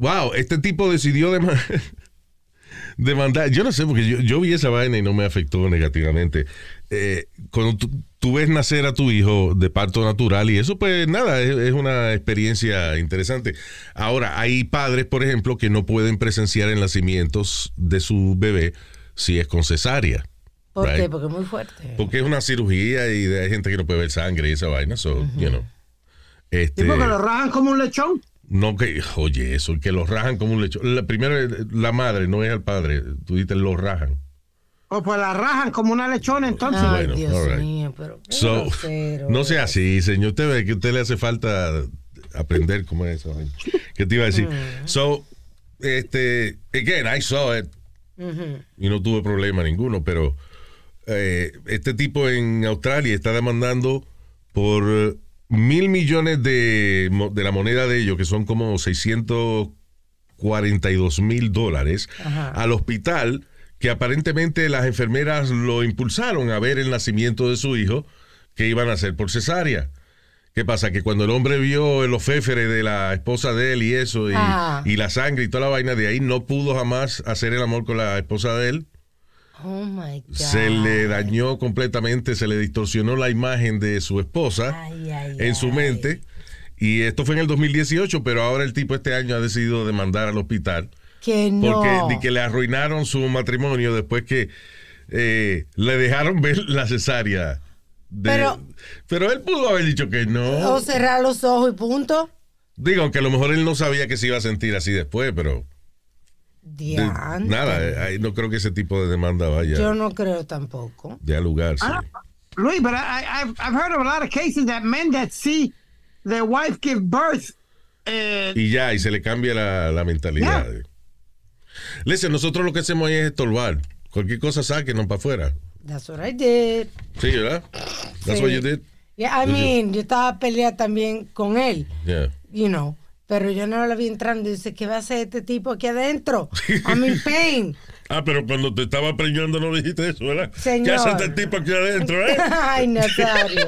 wow, este tipo decidió demandar. Yo no sé, porque yo, vi esa vaina y no me afectó negativamente. Eh, cuando tú, ves nacer a tu hijo de parto natural y eso, pues nada, es, una experiencia interesante. Ahora, hay padres, por ejemplo, que no pueden presenciar el nacimientos de su bebé si es con cesárea. ¿Por qué? Porque es muy fuerte. Porque es una cirugía y hay gente que no puede ver sangre y esa vaina, so, you know. porque este lo rajan como un lechón. No que, oye, eso, que los rajan como un lechón. primero, la madre, no es el padre. Tú dices, los rajan. O oh, pues la rajan como una lechona entonces. Ay, Dios mío, pero no sea así, señor. Usted ve que usted le hace falta aprender cómo es eso. ¿Qué te iba a decir? Mm. So, este, again, I saw it. Y no tuve problema ninguno, pero eh, este tipo en Australia está demandando por mil millones de, de, la moneda de ellos, que son como 642 mil dólares, al hospital que aparentemente las enfermeras lo impulsaron a ver el nacimiento de su hijo que iban a hacer por cesárea. ¿Qué pasa? Que cuando el hombre vio los oféfere de la esposa de él y eso, y la sangre y toda la vaina de ahí, no pudo jamás hacer el amor con la esposa de él Oh se le dañó completamente, se le distorsionó la imagen de su esposa en su mente. Y esto fue en el 2018, pero ahora el tipo este año ha decidido demandar al hospital. Que no. Porque que le arruinaron su matrimonio después que eh, le dejaron ver la cesárea. pero, pero él pudo haber dicho que no. O cerrar los ojos y punto. Digo, aunque a lo mejor él no sabía que se iba a sentir así después, pero. De, nada, eh, no creo que ese tipo de demanda vaya. Yo no creo tampoco. De alugarse. lugar, ah, sí. Luis, but I've, I've heard of a lot of cases that men that see their wife give birth. Eh, y ya, y se le cambia la, la mentalidad. Yeah. Listen, nosotros lo que hacemos ahí es estorbar. Cualquier cosa saque no para afuera. That's what I did. Sí, ¿verdad? That's sí. what you did. Yeah, I mean, yo estaba peleando también con él. Yeah. You know. Pero yo no la vi entrando dice, ¿qué va a hacer este tipo aquí adentro? A mi pain. Ah, pero cuando te estaba preñando no dijiste eso, ¿verdad? Señor. ¿Qué hace este tipo aquí adentro, eh? Ay, Nazario.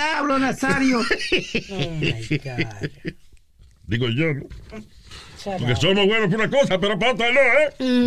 hablo, Nazario. oh, my God. Digo yo, ¿no? Porque somos buenos por una cosa, pero para otra no, ¿eh? Mm.